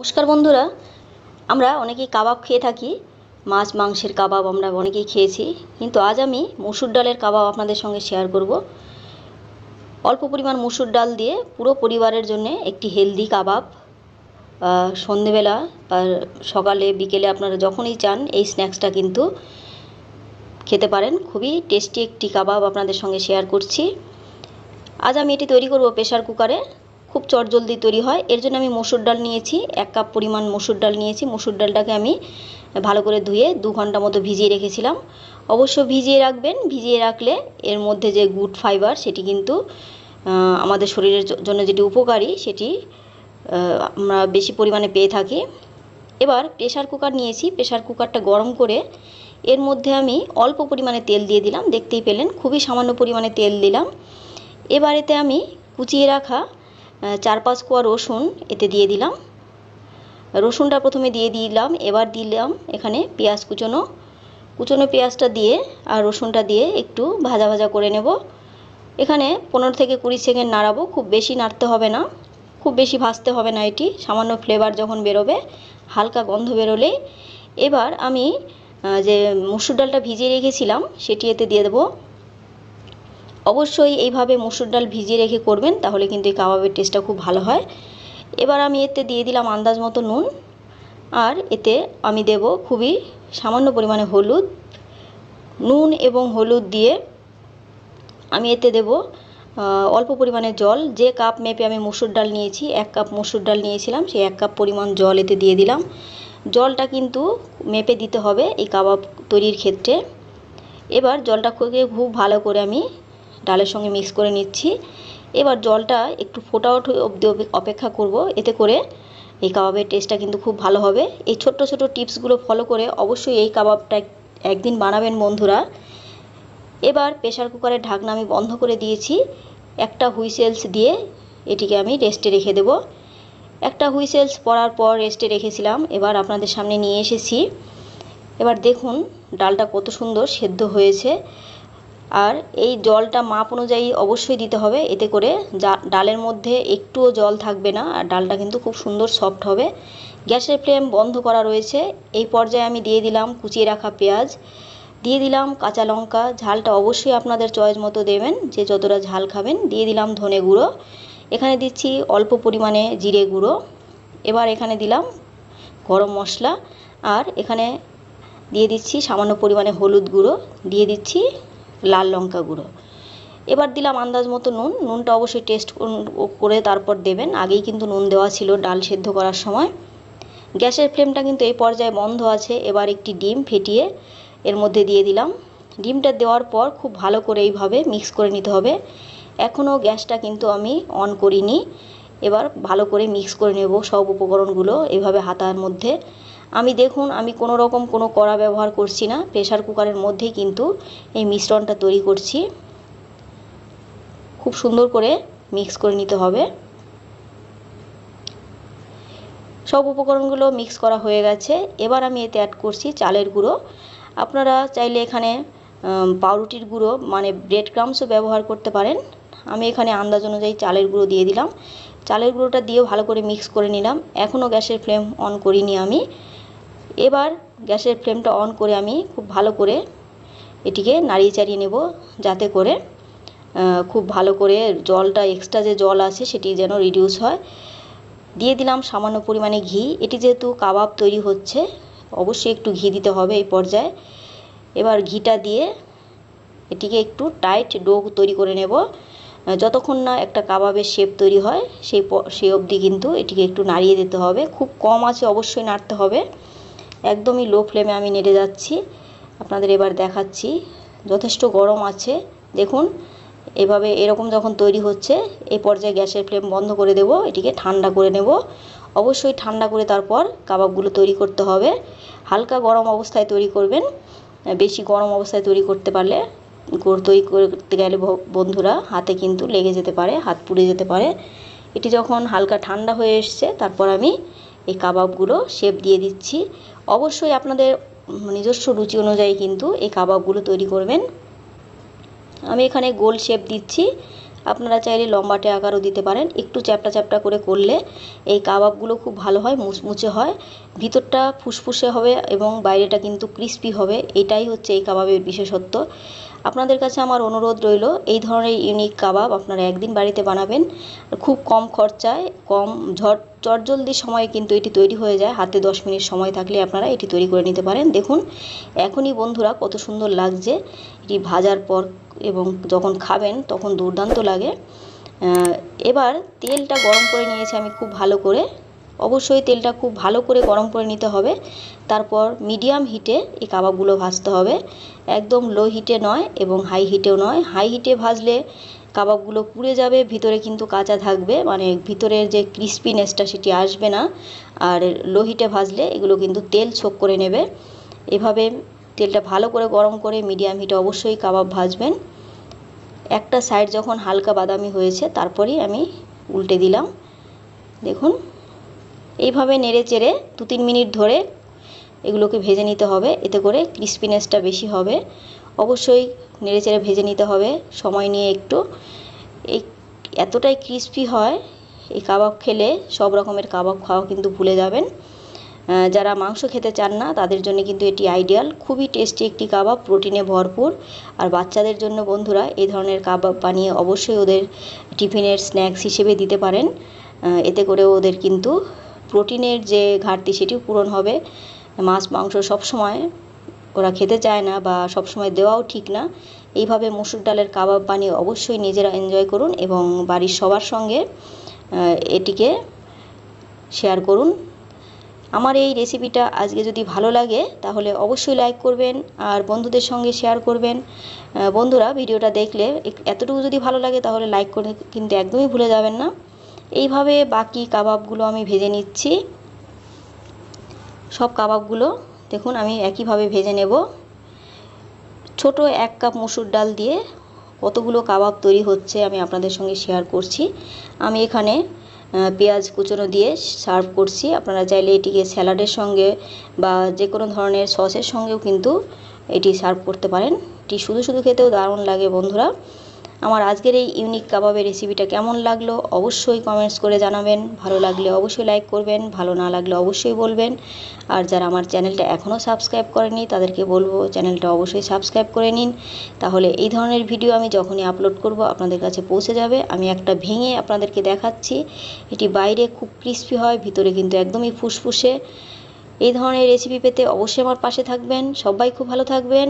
নমস্কার বন্ধুরা আমরা অনেকেই কাবাব খেয়ে থাকি মাছ মাংসের কাবাব আমরা অনেকেই খেয়েছি কিন্তু আজ আমি মুসুর ডালের কাবাব আপনাদের সঙ্গে শেয়ার করব অল্প পরিমাণ মুসুর ডাল দিয়ে পুরো পরিবারের জন্য একটি হেলদি কাবাব সন্ধেবেলা সকালে বিকেলে আপনারা যখনই চান এই স্ন্যাক্সটা কিন্তু খেতে পারেন খুবই টেস্টি একটি কাবাব আপনাদের সঙ্গে শেয়ার করছি আজ আমি এটি তৈরি করব প্রেশার কুকারে খুব চটজলদি তৈরি হয় এর জন্য আমি মসুর ডাল নিয়েছি এক কাপ পরিমাণ মসুর ডাল নিয়েছি মসুর ডালটাকে আমি ভালো করে ধুয়ে দু ঘন্টা মতো ভিজিয়ে রেখেছিলাম অবশ্য ভিজিয়ে রাখবেন ভিজিয়ে রাখলে এর মধ্যে যে গুড ফাইবার সেটি কিন্তু আমাদের শরীরের জন্য যেটি উপকারী সেটি আমরা বেশি পরিমাণে পেয়ে থাকি এবার প্রেশার কুকার নিয়েছি প্রেশার কুকারটা গরম করে এর মধ্যে আমি অল্প পরিমাণে তেল দিয়ে দিলাম দেখতেই পেলেন খুবই সামান্য পরিমাণে তেল দিলাম এবারেতে আমি কুচিয়ে রাখা চার পাঁচ কোয়া রসুন এতে দিয়ে দিলাম রসুনটা প্রথমে দিয়ে দিলাম এবার দিলাম এখানে পেঁয়াজ কুচনো কুচনো পেঁয়াজটা দিয়ে আর রসুনটা দিয়ে একটু ভাজা ভাজা করে নেব এখানে পনেরো থেকে কুড়ি সেকেন্ড নাড়াবো খুব বেশি নাড়তে হবে না খুব বেশি ভাজতে হবে না এটি সামান্য ফ্লেভার যখন বেরোবে হালকা গন্ধ বেরোলেই এবার আমি যে মুসুর ডালটা ভিজিয়ে রেখেছিলাম সেটি এতে দিয়ে দেবো অবশ্যই এইভাবে মুসুর ডাল ভিজিয়ে রেখে করবেন তাহলে কিন্তু এই কাবাবের টেস্টটা খুব ভালো হয় এবার আমি এতে দিয়ে দিলাম আন্দাজ মতো নুন আর এতে আমি দেব খুবই সামান্য পরিমাণে হলুদ নুন এবং হলুদ দিয়ে আমি এতে দেব অল্প পরিমাণে জল যে কাপ মেপে আমি মুসুর ডাল নিয়েছি এক কাপ মুসুর ডাল নিয়েছিলাম সেই এক কাপ পরিমাণ জল এতে দিয়ে দিলাম জলটা কিন্তু মেপে দিতে হবে এই কাবাব তৈরির ক্ষেত্রে এবার জলটাকে খুব ভালো করে আমি ডালের সঙ্গে মিক্স করে নিচ্ছি এবার জলটা একটু ফোটা ওঠে অবধি অপেক্ষা করব এতে করে এই কাবাবের টেস্টটা কিন্তু খুব ভালো হবে এই ছোট্ট ছোট টিপসগুলো ফলো করে অবশ্যই এই কাবাবটা একদিন বানাবেন বন্ধুরা এবার প্রেশার কুকারের ঢাকনা আমি বন্ধ করে দিয়েছি একটা হুইসেলস দিয়ে এটিকে আমি রেস্টে রেখে দেব একটা হুইসেলস পরার পর রেস্টে রেখেছিলাম এবার আপনাদের সামনে নিয়ে এসেছি এবার দেখুন ডালটা কত সুন্দর সেদ্ধ হয়েছে আর এই জলটা মাপ অনুযায়ী অবশ্যই দিতে হবে এতে করে ডালের মধ্যে একটুও জল থাকবে না আর ডালটা কিন্তু খুব সুন্দর সফট হবে গ্যাসের ফ্লেম বন্ধ করা রয়েছে এই পর্যায়ে আমি দিয়ে দিলাম কুচিয়ে রাখা পেঁয়াজ দিয়ে দিলাম কাঁচা লঙ্কা ঝালটা অবশ্যই আপনাদের চয়েস মতো দেবেন যে যতটা ঝাল খাবেন দিয়ে দিলাম ধনে গুঁড়ো এখানে দিচ্ছি অল্প পরিমাণে জিরে গুঁড়ো এবার এখানে দিলাম গরম মশলা আর এখানে দিয়ে দিচ্ছি সামান্য পরিমাণে হলুদ গুঁড়ো দিয়ে দিচ্ছি লাল লঙ্কা গুঁড়ো এবার দিলাম আন্দাজ মতো নুন নুনটা অবশ্যই টেস্ট করে তারপর দেবেন আগেই কিন্তু নুন দেওয়া ছিল ডাল সেদ্ধ করার সময় গ্যাসের ফ্লেমটা কিন্তু এই পর্যায়ে বন্ধ আছে এবার একটি ডিম ফেটিয়ে এর মধ্যে দিয়ে দিলাম ডিমটা দেওয়ার পর খুব ভালো করে এইভাবে মিক্স করে নিতে হবে এখনও গ্যাসটা কিন্তু আমি অন করিনি এবার ভালো করে মিক্স করে নেব সব উপকরণগুলো এভাবে হাতার মধ্যে আমি দেখুন আমি কোনো রকম কোনো কড়া ব্যবহার করছি না প্রেশার কুকারের মধ্যেই কিন্তু এই মিশ্রণটা তৈরি করছি খুব সুন্দর করে মিক্স করে নিতে হবে সব উপকরণগুলো মিক্স করা হয়ে গেছে এবার আমি এতে অ্যাড করছি চালের গুঁড়ো আপনারা চাইলে এখানে পাউরুটির গুঁড়ো মানে ব্রেড ক্রামসও ব্যবহার করতে পারেন আমি এখানে আন্দাজ অনুযায়ী চালের গুঁড়ো দিয়ে দিলাম চালের গুঁড়োটা দিয়ে ভালো করে মিক্স করে নিলাম এখনও গ্যাসের ফ্লেম অন করিনি আমি এবার গ্যাসের ফ্লেমটা অন করে আমি খুব ভালো করে এটিকে নাড়িয়ে চাড়িয়ে নেব যাতে করে খুব ভালো করে জলটা এক্সট্রা যে জল আছে সেটি যেন রিডিউস হয় দিয়ে দিলাম সামান্য পরিমাণে ঘি এটি যেহেতু কাবাব তৈরি হচ্ছে অবশ্যই একটু ঘি দিতে হবে এই পর্যায়ে এবার ঘিটা দিয়ে এটিকে একটু টাইট ডো তৈরি করে নেব যতক্ষণ না একটা কাবাবের শেপ তৈরি হয় সেই সেই অবধি কিন্তু এটিকে একটু নাড়িয়ে দিতে হবে খুব কম আছে অবশ্যই নাড়তে হবে একদমই লো ফ্লেমে আমি নেড়ে যাচ্ছি আপনাদের এবার দেখাচ্ছি যথেষ্ট গরম আছে দেখুন এভাবে এরকম যখন তৈরি হচ্ছে এই পর্যায়ে গ্যাসের ফ্লেম বন্ধ করে দেব এটিকে ঠান্ডা করে নেব অবশ্যই ঠান্ডা করে তারপর কাবাবগুলো তৈরি করতে হবে হালকা গরম অবস্থায় তৈরি করবেন বেশি গরম অবস্থায় তৈরি করতে পারলে গোড় তৈরি করতে গেলে বন্ধুরা হাতে কিন্তু লেগে যেতে পারে হাত পুড়ে যেতে পারে এটি যখন হালকা ঠান্ডা হয়ে এসছে তারপর আমি এই কাবাবগুলো শেপ দিয়ে দিচ্ছি অবশ্যই আপনাদের নিজস্ব রুচি অনুযায়ী কিন্তু এই কাবাবগুলো তৈরি করবেন আমি এখানে গোল শেপ দিচ্ছি আপনারা চাইলে লম্বাটে আকারও দিতে পারেন একটু চ্যাপটা চ্যাপটা করে করলে এই কাবাবগুলো খুব ভালো হয় মুচমুচে হয় ভিতরটা ফুসফুসে হবে এবং বাইরেটা কিন্তু ক্রিস্পি হবে এটাই হচ্ছে এই কাবাবের বিশেষত্ব আপনাদের কাছে আমার অনুরোধ রইল এই ধরনের ইউনিক কাবাব আপনারা একদিন বাড়িতে বানাবেন খুব কম খরচায় কম ঝট চটজলদি সময়ে কিন্তু এটি তৈরি হয়ে যায় হাতে 10 মিনিট সময় থাকলে আপনারা এটি তৈরি করে নিতে পারেন দেখুন এখনই বন্ধুরা কত সুন্দর লাগছে এটি ভাজার পর এবং যখন খাবেন তখন দুর্দান্ত লাগে এবার তেলটা গরম করে নিয়েছি আমি খুব ভালো করে অবশ্যই তেলটা খুব ভালো করে গরম করে নিতে হবে তারপর মিডিয়াম হিটে এই কাবাবগুলো ভাজতে হবে একদম লো হিটে নয় এবং হাই হিটেও নয় হাই হিটে ভাজলে কাবাবগুলো পুড়ে যাবে ভিতরে কিন্তু কাঁচা থাকবে মানে ভিতরের যে ক্রিস্পিনেসটা সেটি আসবে না আর লো হিটে ভাজলে এগুলো কিন্তু তেল ছোক করে নেবে এভাবে তেলটা ভালো করে গরম করে মিডিয়াম হিটে অবশ্যই কাবাব ভাজবেন একটা সাইড যখন হালকা বাদামি হয়েছে তারপরেই আমি উল্টে দিলাম দেখুন এইভাবে নেড়ে চেড়ে দু তিন মিনিট ধরে এগুলোকে ভেজে নিতে হবে এতে করে ক্রিস্পিনেসটা বেশি হবে অবশ্যই নেড়ে চেড়ে ভেজে নিতে হবে সময় নিয়ে একটু এই এতটাই ক্রিস্পি হয় এই কাবাব খেলে সব রকমের কাবাব খাওয়া কিন্তু ভুলে যাবেন যারা মাংস খেতে চান না তাদের জন্য কিন্তু এটি আইডিয়াল খুবই টেস্টি একটি কাবাব প্রোটিনে ভরপুর আর বাচ্চাদের জন্য বন্ধুরা এই ধরনের কাবাব বানিয়ে অবশ্যই ওদের টিফিনের স্ন্যাক্স হিসেবে দিতে পারেন এতে করে ওদের কিন্তু প্রোটিনের যে ঘাটতি সেটিও পূরণ হবে মাছ মাংস সবসময় ওরা খেতে চায় না বা সব সময় দেওয়াও ঠিক না এইভাবে মসুর ডালের কাবাব বানিয়ে অবশ্যই নিজেরা এনজয় করুন এবং বাড়ির সবার সঙ্গে এটিকে শেয়ার করুন আমার এই রেসিপিটা আজকে যদি ভালো লাগে তাহলে অবশ্যই লাইক করবেন আর বন্ধুদের সঙ্গে শেয়ার করবেন বন্ধুরা ভিডিওটা দেখলে এতটুকু যদি ভালো লাগে তাহলে লাইক করে কিন্তু একদমই ভুলে যাবেন না এইভাবে বাকি কাবাবগুলো আমি ভেজে নিচ্ছি সব কাবাবগুলো দেখুন আমি একইভাবে ভেজে নেব ছোট এক কাপ মুসুর ডাল দিয়ে কতগুলো কাবাব তৈরি হচ্ছে আমি আপনাদের সঙ্গে শেয়ার করছি আমি এখানে পেঁয়াজ কুচনো দিয়ে সার্ভ করছি আপনারা চাইলে এটিকে স্যালাডের সঙ্গে বা যে কোনো ধরনের সসের সঙ্গেও কিন্তু এটি সার্ভ করতে পারেন এটি শুধু শুধু খেতেও দারুণ লাগে বন্ধুরা আমার আজকের এই ইউনিক কাবাবের রেসিপিটা কেমন লাগলো অবশ্যই কমেন্টস করে জানাবেন ভালো লাগলে অবশ্যই লাইক করবেন ভালো না লাগলে অবশ্যই বলবেন আর যারা আমার চ্যানেলটা এখনও সাবস্ক্রাইব করেনি তাদেরকে বলবো চ্যানেলটা অবশ্যই সাবস্ক্রাইব করে নিন তাহলে এই ধরনের ভিডিও আমি যখনই আপলোড করব আপনাদের কাছে পৌঁছে যাবে আমি একটা ভেঙে আপনাদেরকে দেখাচ্ছি এটি বাইরে খুব ক্রিস্পি হয় ভিতরে কিন্তু একদমই ফুসফুসে এই ধরনের রেসিপি পেতে অবশ্যই আমার পাশে থাকবেন সবাই খুব ভালো থাকবেন